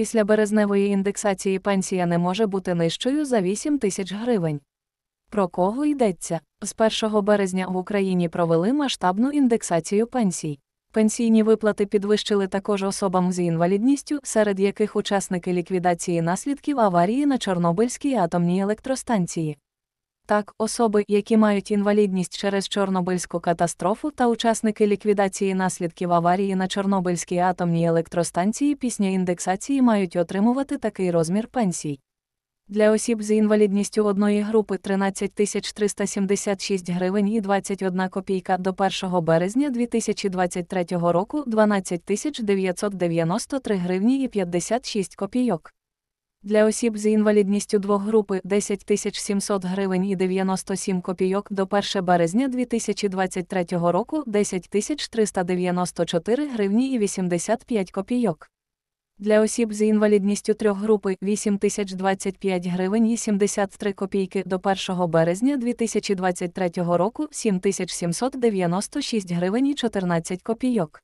після березневої індексації пенсія не може бути нижчою за 8 тисяч гривень. Про кого йдеться? З 1 березня в Україні провели масштабну індексацію пенсій. Пенсійні виплати підвищили також особам з інвалідністю, серед яких учасники ліквідації наслідків аварії на Чорнобильській атомній електростанції. Так, особи, які мають інвалідність через Чорнобильську катастрофу та учасники ліквідації наслідків аварії на Чорнобильській атомній електростанції пісня індексації мають отримувати такий розмір пенсій. Для осіб з інвалідністю одної групи 13 376 гривень і 21 копійка до 1 березня 2023 року 12 993 гривні і 56 копійок. Для осіб з інвалідністю двох групи 10 700 гривень і 97 копійок до 1 березня 2023 року 10 394 гривні і 85 копійок. Для осіб з інвалідністю трьох групи 8 8025 гривень і 73 копійки до 1 березня 2023 року 7 796 гривень і 14 копійок.